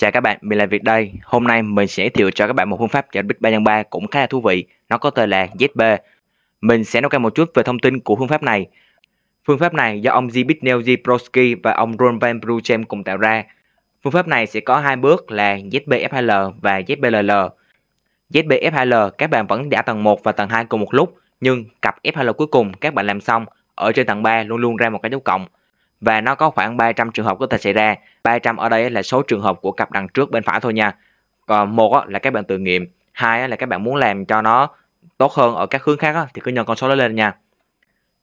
Chào các bạn, mình là Việt đây. Hôm nay mình sẽ giới thiệu cho các bạn một phương pháp chạy bit 3x3 cũng khá là thú vị. Nó có tên là ZB. Mình sẽ nói qua một chút về thông tin của phương pháp này. Phương pháp này do ông Zbigniew Neoji và ông Ron Van Bruchem cùng tạo ra. Phương pháp này sẽ có hai bước là ZBF2L và ZBLL. ZBF2L các bạn vẫn đã tầng 1 và tầng 2 cùng một lúc, nhưng cặp F2L cuối cùng các bạn làm xong, ở trên tầng 3 luôn luôn ra một cái dấu cộng và nó có khoảng 300 trường hợp có thể xảy ra. 300 ở đây là số trường hợp của cặp đằng trước bên phải thôi nha. Còn một là các bạn tự nghiệm, hai là các bạn muốn làm cho nó tốt hơn ở các hướng khác thì cứ nhân con số đó lên nha.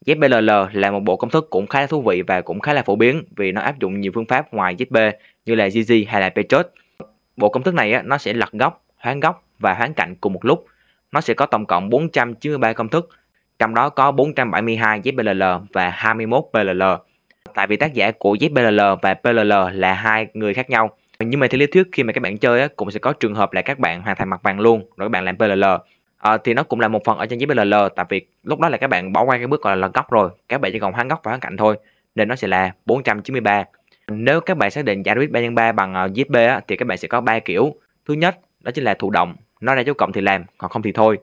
ZBLL là một bộ công thức cũng khá là thú vị và cũng khá là phổ biến vì nó áp dụng nhiều phương pháp ngoài ZB như là GG hay là Petros. Bộ công thức này nó sẽ lật góc, hoán góc và hoán cạnh cùng một lúc. Nó sẽ có tổng cộng 493 công thức, trong đó có 472 ZBLL và 21 BLL tại vì tác giả của JPLL và PLL là hai người khác nhau nhưng mà theo lý thuyết khi mà các bạn chơi á, cũng sẽ có trường hợp là các bạn hoàn thành mặt bằng luôn rồi các bạn làm PLL à, ờ, thì nó cũng là một phần ở trên JPLL tại vì lúc đó là các bạn bỏ qua cái bước gọi là lật góc rồi các bạn chỉ còn hoán góc và hoán cạnh thôi nên nó sẽ là 493 nếu các bạn xác định giải quyết 3 nhân 3 bằng JP ờ, á, thì các bạn sẽ có ba kiểu thứ nhất đó chính là thụ động nó ra dấu cộng thì làm còn không thì thôi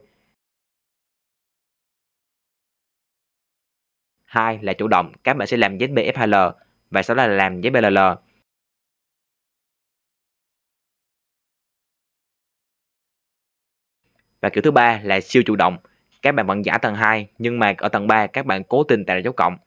hai là chủ động các bạn sẽ làm ZBFL và sau đó là làm ZBLL và kiểu thứ ba là siêu chủ động các bạn vẫn giả tầng 2 nhưng mà ở tầng 3 các bạn cố tình tạo ra dấu cộng